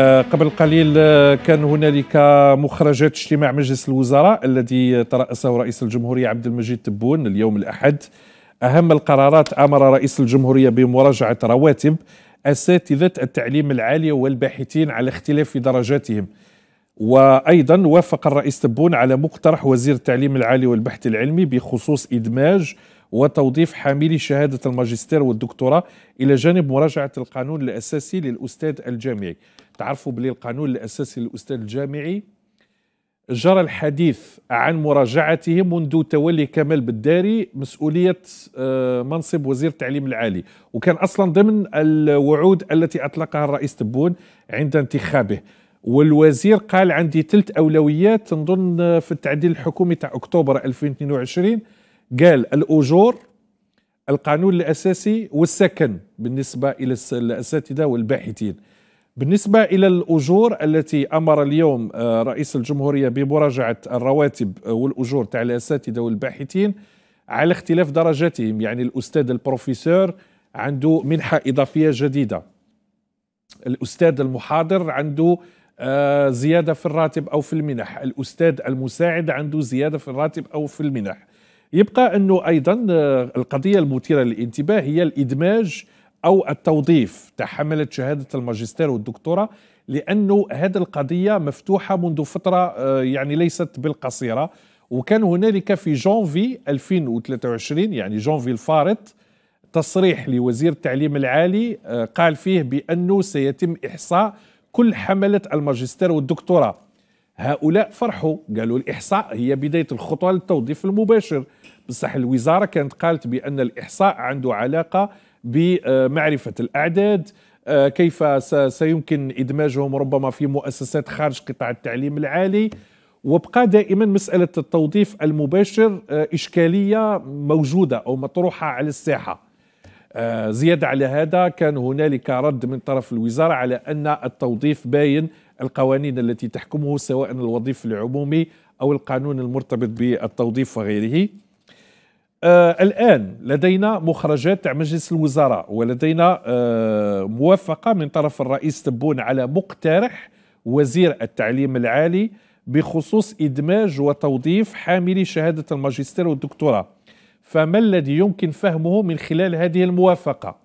آه، قبل قليل آه، كان هنالك مخرجات اجتماع مجلس الوزراء الذي ترأسه رئيس الجمهورية عبد المجيد تبون اليوم الأحد أهم القرارات أمر رئيس الجمهورية بمراجعة رواتب أساتذة التعليم العالي والباحثين على اختلاف درجاتهم وأيضا وافق الرئيس تبون على مقترح وزير التعليم العالي والبحث العلمي بخصوص إدماج وتوظيف حاملي شهادة الماجستير والدكتوراه إلى جانب مراجعة القانون الأساسي للأستاذ الجامعي تعرفوا بلي القانون الأساسي للأستاذ الجامعي جرى الحديث عن مراجعته منذ تولي كمال بالداري مسؤولية آه، منصب وزير التعليم العالي وكان أصلا ضمن الوعود التي أطلقها الرئيس تبون عند انتخابه والوزير قال عندي ثلث أولويات نظن آه، في التعديل الحكومي تاع أكتوبر 2022 قال الأجور القانون الأساسي والسكن بالنسبة إلى الأساتذة والباحثين بالنسبة إلى الأجور التي أمر اليوم آه، رئيس الجمهورية بمراجعة الرواتب آه، والأجور تاع الأساتذة والباحثين على اختلاف درجاتهم يعني الأستاذ البروفيسور عنده منحة إضافية جديدة الأستاذ المحاضر عنده آه، زيادة في الراتب أو في المنح الأستاذ المساعد عنده زيادة في الراتب أو في المنح يبقى أنه أيضا القضية المثيرة للانتباه هي الإدماج أو التوظيف تحملت شهادة الماجستير والدكتوراه لأنه هذه القضية مفتوحة منذ فترة آه، يعني ليست بالقصيرة وكان هنالك في جونفي 2023 يعني جونفي الفارط تصريح لوزير التعليم العالي آه، قال فيه بأنه سيتم إحصاء كل حملة الماجستير والدكتوراه هؤلاء فرحوا قالوا الإحصاء هي بداية الخطوة للتوظيف المباشر بصح الوزارة كانت قالت بأن الإحصاء عنده علاقة بمعرفة الأعداد آه، كيف سيمكن إدماجهم ربما في مؤسسات خارج قطاع التعليم العالي وبقى دائما مسألة التوظيف المباشر آه، إشكالية موجودة أو مطروحة على الساحة آه، زيادة على هذا كان هنالك رد من طرف الوزارة على أن التوظيف باين القوانين التي تحكمه سواء الوظيف العمومي أو القانون المرتبط بالتوظيف وغيره آه الآن لدينا مخرجات تاع مجلس الوزراء ولدينا آه موافقة من طرف الرئيس تبون على مقترح وزير التعليم العالي بخصوص إدماج وتوظيف حاملي شهادة الماجستير والدكتوراه فما الذي يمكن فهمه من خلال هذه الموافقة